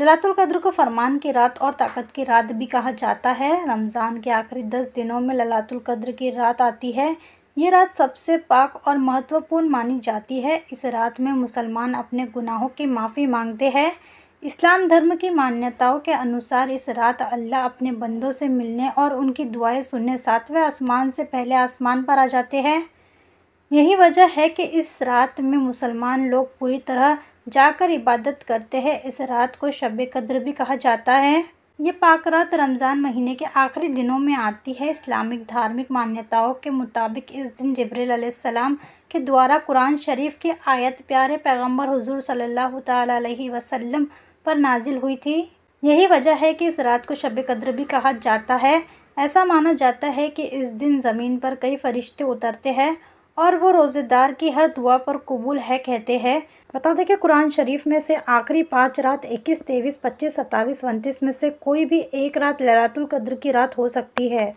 ललातुल्कद्र को फरमान की रात और ताकत की रात भी कहा जाता है रमज़ान के आखिरी दस दिनों में ललातुल्कद्र की रात आती है ये रात सबसे पाक और महत्वपूर्ण मानी जाती है इस रात में मुसलमान अपने गुनाहों की माफ़ी मांगते हैं इस्लाम धर्म की मान्यताओं के अनुसार इस रात अल्लाह अपने बंदों से मिलने और उनकी दुआएं सुनने सातवें आसमान से पहले आसमान पर आ जाते हैं यही वजह है कि इस रात में मुसलमान लोग पूरी तरह जाकर इबादत करते हैं इस रात को शब कद्र भी कहा जाता है ये पाक रात रमज़ान महीने के आखिरी दिनों में आती है इस्लामिक धार्मिक मान्यताओं के मुताबिक इस दिन जबरीसम के द्वारा कुरान शरीफ की आयत प्यारे पैगंबर हुजूर सल्लल्लाहु अलैहि वसल्लम पर नाजिल हुई थी यही वजह है कि इस रात को शब कद्र भी कहा जाता है ऐसा माना जाता है कि इस दिन ज़मीन पर कई फरिश्ते उतरते हैं और वो रोज़ेदार की हर दुआ पर कबूल है कहते हैं बता दें कि कुरान शरीफ में से आखिरी पाँच रात इक्कीस तेईस पच्चीस सत्ताईस उनतीस में से कोई भी एक रात ललातुल कद्र की रात हो सकती है